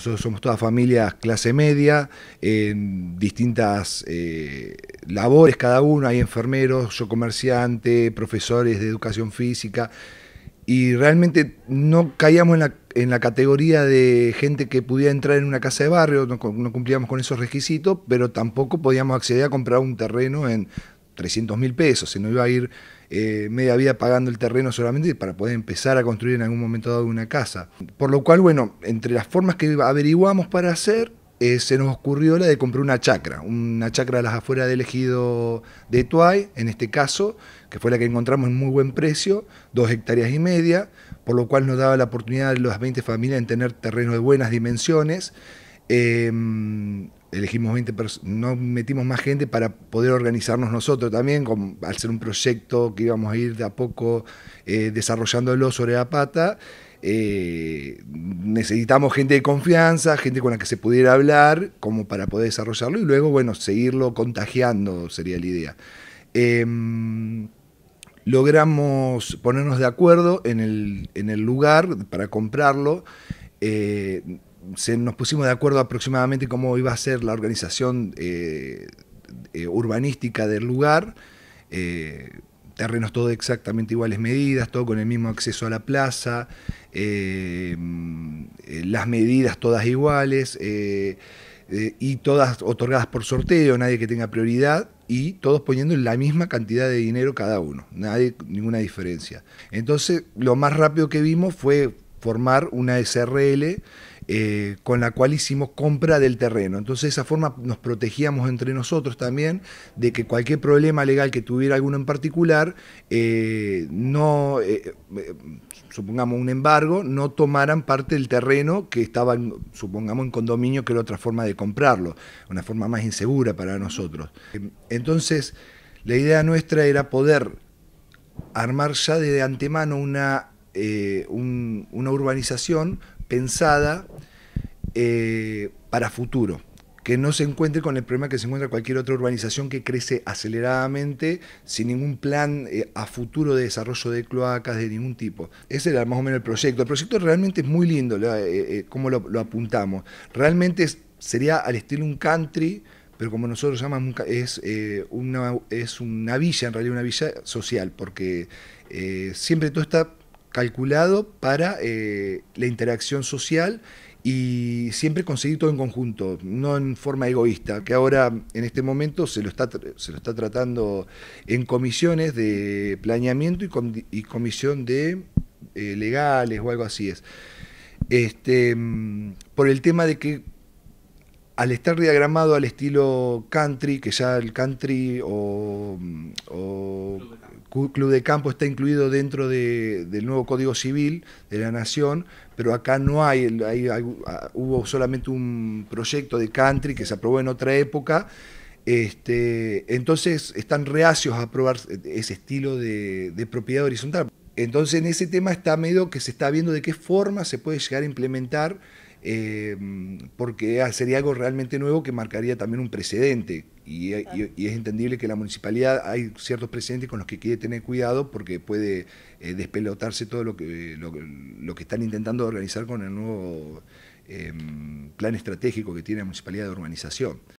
nosotros somos todas familias clase media, en distintas eh, labores cada uno, hay enfermeros, yo comerciante, profesores de educación física, y realmente no caíamos en la, categoría de gente que pudiera entrar en una casa de barrio, no, cumplíamos con esos requisitos, pero tampoco podíamos acceder a comprar un terreno en 300 mil pesos, se nos iba a ir eh, media vida pagando el terreno solamente para poder empezar a construir en algún momento dado una casa. Por lo cual, bueno, entre las formas que averiguamos para hacer, eh, se nos ocurrió la de comprar una chacra, una chacra a las afueras del ejido de Tuay, en este caso, que fue la que encontramos en muy buen precio, dos hectáreas y media, por lo cual nos daba la oportunidad de las 20 familias en tener terreno de buenas dimensiones. Eh, elegimos 20 no metimos más gente para poder organizarnos nosotros también, al ser un proyecto que íbamos a ir de a poco eh, desarrollándolo sobre la pata. Eh, necesitamos gente de confianza, gente con la que se pudiera hablar, como para poder desarrollarlo y luego, bueno, seguirlo contagiando sería la idea. Em, logramos ponernos de acuerdo en el, lugar para comprarlo. Eh, se nos pusimos de acuerdo aproximadamente cómo iba a ser la organización eh, eh, urbanística del lugar. Eh, terrenos todos exactamente iguales medidas, todo con el mismo acceso a la plaza, las medidas todas iguales y todas otorgadas por sorteo, nadie que tenga prioridad y todos poniendo la misma cantidad de dinero cada uno, nadie, ninguna diferencia. Entonces, lo más rápido que vimos fue formar una SRL eh, con la cual hicimos compra del terreno. Entonces de esa forma nos protegíamos entre nosotros también de que cualquier problema legal que tuviera alguno en particular, eh, no, eh, supongamos un embargo, no tomaran parte del terreno que estaba, supongamos, en condominio, que era otra forma de comprarlo, una forma más insegura para nosotros. Entonces, la idea nuestra era poder armar ya de antemano una, una urbanización pensada eh, para futuro que no se encuentre con el problema que se encuentra cualquier otra urbanización que crece aceleradamente sin ningún plan eh, a futuro de desarrollo de cloacas de ningún tipo. Ese era más o menos el proyecto. El proyecto realmente es muy lindo, eh, como lo, apuntamos. Realmente sería al estilo un country, pero como nosotros llamamos, es, una, es una villa, en realidad una villa social, porque siempre todo está calculado para eh, la interacción social y siempre conseguir todo en conjunto, no en forma egoísta, que ahora en este momento se lo está, se lo está tratando en comisiones de planeamiento y, comisión de eh, legales o algo así es. Este, mm, por el tema de que al estar diagramado al estilo country, que ya el country o mm, Club de Campo está incluido dentro del nuevo Código Civil de la Nación, pero acá no hay, ah, hubo solamente un proyecto de country que se aprobó en otra época. Este, entonces están reacios a aprobar ese estilo de, de propiedad horizontal. Entonces en ese tema está medio que se está viendo de qué forma se puede llegar a implementar Em, porque sería algo realmente nuevo que marcaría también un precedente. Y, es entendible que la municipalidad hay ciertos precedentes con los que quiere tener cuidado porque puede eh, despelotarse todo lo que, que están intentando organizar con el nuevo em, plan estratégico que tiene la municipalidad de urbanización.